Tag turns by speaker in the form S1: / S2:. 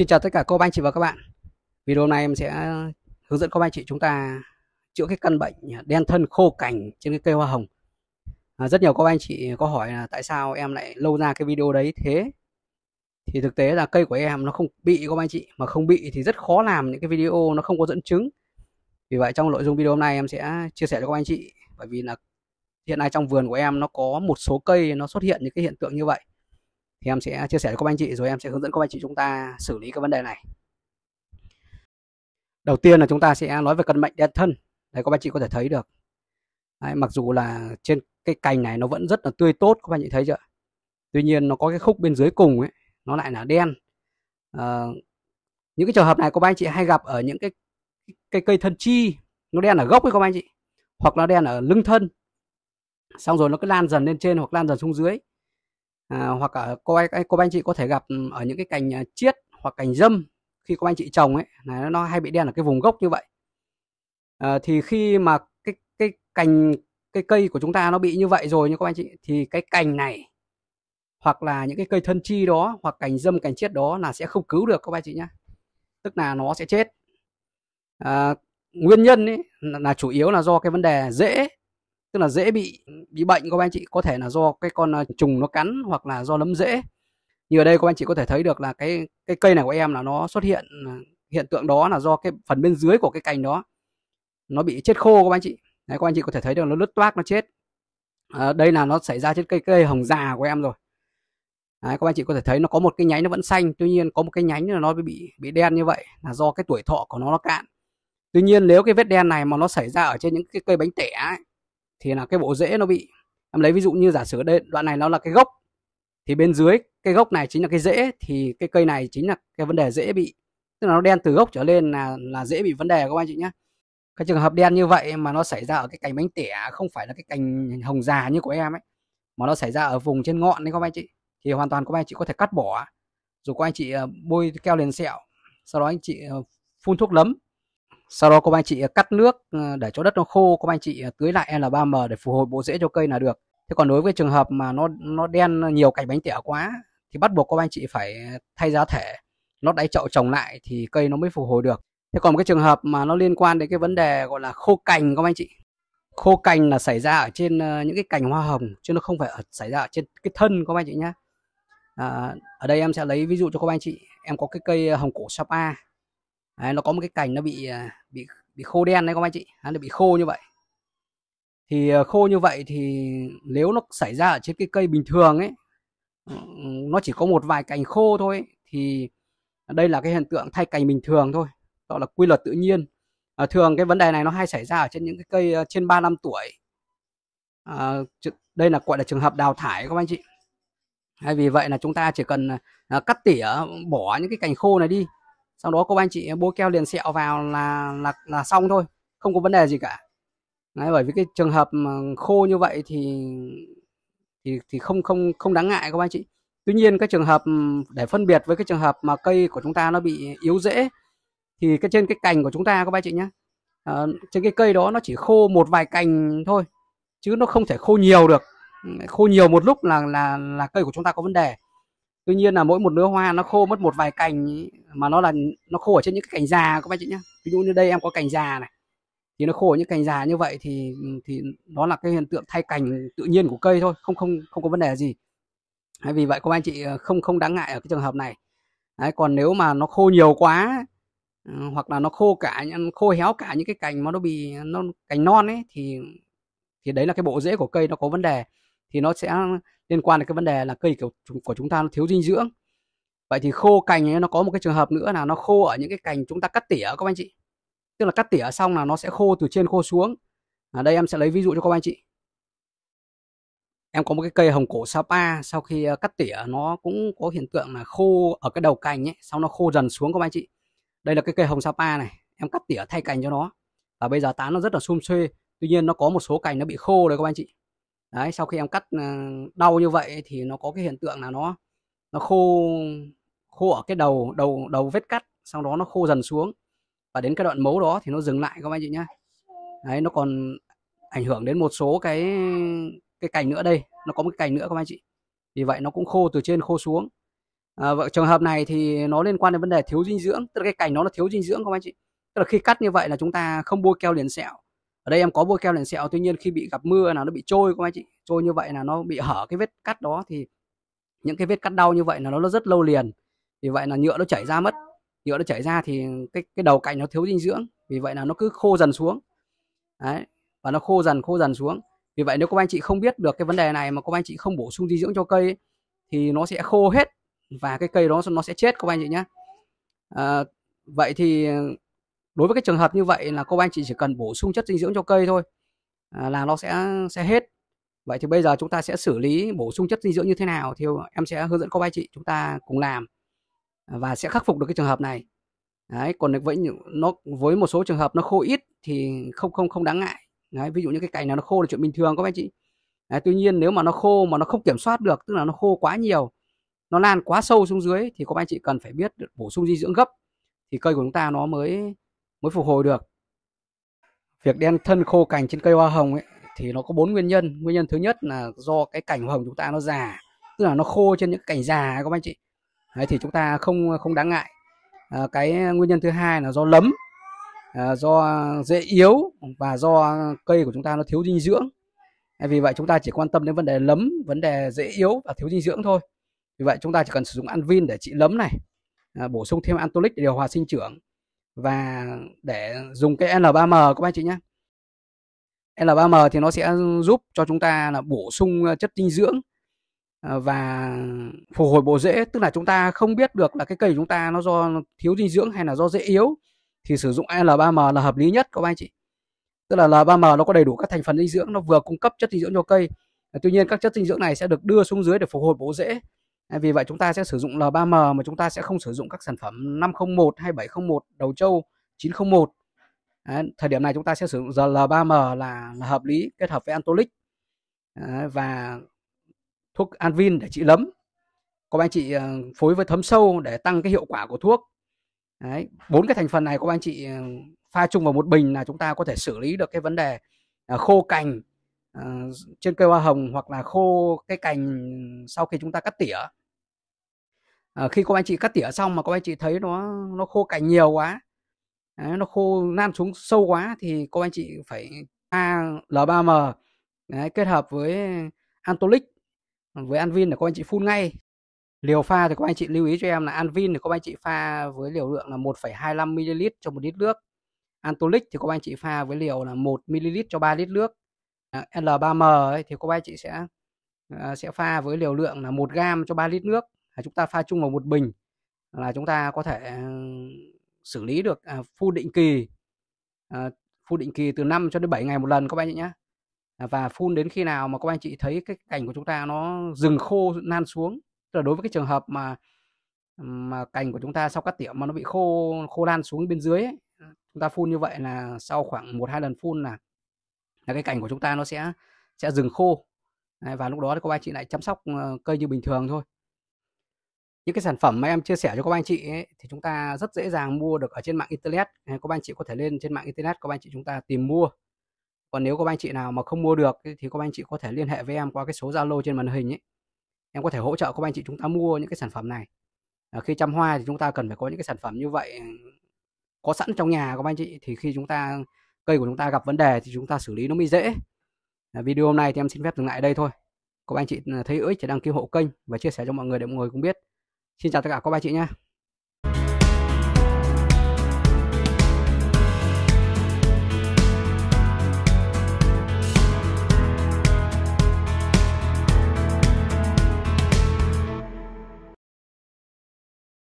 S1: Xin chào tất cả cô bác anh chị và các bạn. Video này em sẽ hướng dẫn cô bác anh chị chúng ta chữa cái căn bệnh đen thân khô cành trên cái cây hoa hồng. À, rất nhiều cô bác anh chị có hỏi là tại sao em lại lâu ra cái video đấy thế? Thì thực tế là cây của em nó không bị cô bác anh chị mà không bị thì rất khó làm những cái video nó không có dẫn chứng. Vì vậy trong nội dung video hôm nay em sẽ chia sẻ cho các anh chị bởi vì là hiện nay trong vườn của em nó có một số cây nó xuất hiện những cái hiện tượng như vậy thì em sẽ chia sẻ với các anh chị rồi em sẽ hướng dẫn các anh chị chúng ta xử lý cái vấn đề này đầu tiên là chúng ta sẽ nói về căn bệnh đen thân đấy các anh chị có thể thấy được đấy, mặc dù là trên cái cành này nó vẫn rất là tươi tốt các anh chị thấy chưa tuy nhiên nó có cái khúc bên dưới cùng ấy nó lại là đen à, những cái trường hợp này các anh chị hay gặp ở những cái cây cây thân chi nó đen ở gốc ấy các anh chị hoặc nó đen ở lưng thân xong rồi nó cứ lan dần lên trên hoặc lan dần xuống dưới à, hoặc ở cô anh cô anh chị có thể gặp ừ, ở những cái cành à, chiết hoặc cành dâm khi cô anh chị trồng ấy là nó hay bị đen ở cái vùng gốc như vậy à, thì khi mà cái cái cành cái cây của chúng ta nó bị như vậy rồi như các anh chị thì cái cành này hoặc là những cái cây thân chi đó hoặc cành dâm cành chết đó là sẽ không cứu được các anh chị nhé tức là nó sẽ chết à, nguyên nhân ấy, là, là chủ yếu là do cái vấn đề rễ tức là dễ bị bị bệnh các anh chị có thể là do cái con à, trùng nó cắn hoặc là do nấm rễ như ở đây các anh chị có thể thấy được là cái cái cây này của em là nó xuất hiện à, hiện tượng đó là do cái phần bên dưới của cái cành đó nó bị chết khô các anh chị đấy các anh chị có thể thấy được nó lứt toác nó chết à, đây là nó xảy ra trên cây cây hồng già của em rồi đấy, các anh chị có thể thấy nó có một cái nhánh nó vẫn xanh tuy nhiên có một cái nhánh là nó bị bị đen như vậy là do cái tuổi thọ của nó nó cạn tuy nhiên nếu cái vết đen này mà nó xảy ra ở trên những cái cây bánh tẻ ấy, thì là cái bộ rễ nó bị em lấy ví dụ như giả sử đây đoạn này nó là cái gốc thì bên dưới cái gốc này chính là cái rễ thì cái cây này chính là cái vấn đề rễ bị tức là nó đen từ gốc trở lên là là dễ bị vấn đề các anh chị nhé cái trường hợp đen như vậy mà nó xảy ra ở cái cành bánh tẻ không phải là cái cành hồng già như của em ấy mà nó xảy ra ở vùng trên ngọn đấy các anh chị thì hoàn toàn các anh chị có thể cắt bỏ rồi các anh chị ờ, bôi keo liền sẹo sau đó anh chị ờ, phun thuốc lấm sau đó các anh chị à, cắt nước ờ, để cho đất nó khô các anh chị à, tưới lại L3M để phục hồi bộ rễ cho cây là được thế còn đối với trường hợp mà nó nó đen nhiều cành bánh tẻ quá thì bắt buộc các anh chị phải thay giá thể nó đáy chậu trồng lại thì cây nó mới phục hồi được thế còn cái trường hợp mà nó liên quan đến cái vấn đề gọi là khô cành các anh chị khô cành là xảy ra ở trên ờ, những cái cành hoa hồng chứ nó không phải ở, xảy ra ở trên cái thân các anh chị nhé à, ở đây em sẽ lấy ví dụ cho các anh chị em có cái cây à, hồng cổ sapa Đấy, nó có một cái cành nó bị bị bị khô đen đấy các anh chị nó bị khô như vậy thì ờ, khô như vậy thì nếu nó xảy ra ở trên cái cây bình thường ấy ừ, nó chỉ có một vài cành khô thôi ấy, thì đây là cái hiện tượng thay cành bình thường thôi gọi là quy luật tự nhiên à, thường cái vấn đề này nó hay xảy ra ở trên những cái cây ờ, trên 3 năm tuổi à, đây là gọi là trường hợp đào thải các anh chị hay vì vậy là chúng ta chỉ cần cắt tỉa bỏ những cái cành khô này đi sau đó cô anh chị bôi keo liền sẹo vào là là là xong thôi không có vấn đề gì cả Đấy, bởi vì cái trường hợp mà khô như vậy thì thì thì không không không đáng ngại các anh chị tuy nhiên cái trường hợp để phân biệt với cái trường hợp mà cây của chúng ta nó bị yếu dễ thì cái trên cái cành của chúng ta các anh chị nhé à, ờ, trên cái cây đó nó chỉ khô một vài cành thôi chứ nó không thể khô nhiều được khô nhiều một lúc là là là cây của chúng ta có vấn đề tuy nhiên là mỗi một nứa hoa nó khô mất một vài cành mà nó là nó khô ở trên những cái cành già các bác chị nhé ví dụ như đây em có cành già này thì nó khô ở những cành già như vậy thì ừ, thì nó là cái hiện tượng thay cành tự nhiên của cây thôi không không không có vấn đề gì Đấy, vì vậy các anh chị ờ, không không đáng ngại ở cái trường hợp này Đấy, còn nếu mà nó khô nhiều quá ừ, hoặc là nó khô cả khô héo cả những cái cành mà nó bị nó cành non ấy thì thì đấy là cái bộ rễ của cây nó có vấn đề thì nó sẽ liên quan đến cái vấn đề là cây kiểu của chúng ta nó thiếu dinh dưỡng vậy thì khô cành ấy, nó có một cái trường hợp nữa là nó khô ở những cái cành chúng ta cắt tỉa các anh chị tức là cắt tỉa xong là nó sẽ khô từ trên khô xuống ở à, đây em sẽ lấy ví dụ cho các anh chị em có một cái cây hồng cổ sapa sau khi ờ, cắt tỉa nó cũng có hiện tượng là khô ở cái đầu cành ấy sau nó khô dần xuống các anh chị đây là cái cây hồng sapa này em cắt tỉa thay cành cho nó và bây giờ tán nó rất là xum xuê tuy nhiên nó có một số cành nó bị khô đấy các anh chị đấy sau khi em cắt ờ, đau như vậy thì nó có cái hiện tượng là nó nó khô khô ở cái đầu đầu đầu vết cắt sau đó nó khô dần xuống và đến cái đoạn mấu đó thì nó dừng lại các anh chị nhá đấy nó còn ảnh hưởng đến một số cái cái cành nữa đây nó có một cái cành nữa các anh chị vì vậy nó cũng khô từ trên khô xuống à, vậy trường hợp này thì nó liên quan đến vấn đề thiếu dinh dưỡng tức là cái cành nó là thiếu dinh dưỡng các anh chị tức là khi cắt như vậy là chúng ta không bôi keo liền sẹo ở đây em có bôi keo liền sẹo tuy nhiên khi bị gặp mưa là nó bị trôi các anh chị trôi như vậy là nó bị hở cái vết cắt đó thì những cái vết cắt đau như vậy là nó rất lâu liền vì vậy là nhựa nó chảy ra mất nhựa nó chảy ra thì cái cái đầu cạnh nó thiếu dinh dưỡng vì vậy là nó cứ khô dần xuống đấy và nó khô dần khô dần xuống vì vậy nếu các anh chị không biết được cái vấn đề này mà các anh chị không bổ sung dinh dưỡng cho cây ấy, thì nó sẽ khô hết và cái cây đó nó sẽ chết các anh chị nhé à, vậy thì đối với cái trường hợp như vậy là các anh chị chỉ cần bổ sung chất dinh dưỡng cho cây thôi à, là nó sẽ sẽ hết vậy thì bây giờ chúng ta sẽ xử lý bổ sung chất dinh dưỡng như thế nào thì em sẽ hướng dẫn các anh chị chúng ta cùng làm và sẽ khắc phục được cái trường hợp này đấy còn với những nó với một số trường hợp nó khô ít thì không không không đáng ngại đấy, ví dụ như cái cành nào nó khô là chuyện bình thường các anh chị đấy, tuy nhiên nếu mà nó khô mà nó không kiểm soát được tức là nó khô quá nhiều nó lan quá sâu xuống dưới thì các anh chị cần phải biết bổ sung dinh dưỡng gấp thì cây của chúng ta nó mới mới phục hồi được việc đen thân khô cành trên cây hoa hồng ấy thì nó có bốn nguyên nhân nguyên nhân thứ nhất là do cái cành hoa hồng chúng ta nó già tức là nó khô trên những cành già các anh chị Đấy, thì chúng ta không không đáng ngại à, cái nguyên nhân thứ hai là do lấm à, do dễ yếu và do cây của chúng ta nó thiếu dinh dưỡng à, vì vậy chúng ta chỉ quan tâm đến vấn đề lấm vấn đề dễ yếu và thiếu dinh dưỡng thôi vì vậy chúng ta chỉ cần sử dụng vin để trị lấm này à, bổ sung thêm antolic để điều hòa sinh trưởng và để dùng cái L3M các anh chị nhé L3M thì nó sẽ giúp cho chúng ta là bổ sung chất dinh dưỡng Ờ, và phục hồi bộ rễ tức là chúng ta không biết được là cái cây của chúng ta nó do thiếu dinh dưỡng hay là do rễ yếu thì sử dụng L3M là hợp lý nhất các anh chị tức là L3M nó có đầy đủ các thành phần dinh dưỡng nó vừa cung cấp chất dinh dưỡng cho cây ờ, tuy nhiên các chất dinh dưỡng này sẽ được đưa xuống dưới để phục hồi bộ rễ ờ, vì vậy chúng ta sẽ sử dụng L3M mà chúng ta sẽ không sử dụng các sản phẩm 501 hay 701 đầu châu 901 Đấy, thời điểm này chúng ta sẽ sử dụng L3M là, là hợp lý kết hợp với Antolic Đấy, và thuốc Anvin để trị lấm có anh chị ờ, phối với thấm sâu để tăng cái hiệu quả của thuốc Đấy, bốn cái thành phần này có anh chị ờ, pha chung vào một bình là chúng ta có thể xử lý được cái vấn đề ờ, khô cành trên cây hoa hồng hoặc là khô cái cành sau khi chúng ta cắt tỉa khi cô anh chị cắt tỉa xong mà cô anh chị thấy nó nó khô cành nhiều quá đấy, nó khô nan xuống sâu quá thì cô anh chị phải a l 3 m kết hợp với antolic với Anvin là các anh chị phun ngay liều pha thì các anh chị lưu ý cho em là Anvin thì các anh chị pha với liều lượng là 1,25 ml cho một lít nước Antolic thì các anh chị pha với liều là 1 ml cho 3 lít nước ờ, L3M thì các anh chị sẽ ờ, sẽ pha với liều lượng là 1 gam cho 3 lít nước chúng ta pha chung vào một bình là chúng ta có thể ừ, xử lý được phun à, định kỳ phun ờ, định kỳ từ 5 cho đến 7 ngày một lần các anh chị nhé À, và phun đến khi nào mà các anh chị thấy cái cành của chúng ta nó dừng khô nan xuống tức là đối với cái trường hợp mà mà cành của chúng ta sau cắt tỉa mà nó bị khô khô lan xuống bên dưới ấy, chúng ta phun như vậy là sau khoảng một hai lần phun là là cái cành của chúng ta nó sẽ sẽ dừng khô và lúc đó thì các anh chị lại chăm sóc ờ, cây như bình thường thôi những cái sản phẩm mà em chia sẻ cho các anh chị ấy, thì chúng ta rất dễ dàng mua được ở trên mạng internet các anh chị có thể lên trên mạng internet các anh chị chúng ta tìm mua còn nếu có anh chị nào mà không mua được thì có anh chị có thể liên hệ với em qua cái số zalo trên màn hình ấy em có thể hỗ trợ các anh chị chúng ta mua những cái sản phẩm này à, khi chăm hoa thì chúng ta cần phải có những cái sản phẩm như vậy ừ, có sẵn trong nhà các anh chị thì khi chúng ta cây của chúng ta gặp vấn đề thì chúng ta xử lý nó mới dễ à, video hôm nay thì em xin phép dừng lại đây thôi các anh chị ừ, thấy ích thì đăng ký hộ kênh và chia sẻ cho mọi người để mọi người cũng biết xin chào tất cả các anh chị nhé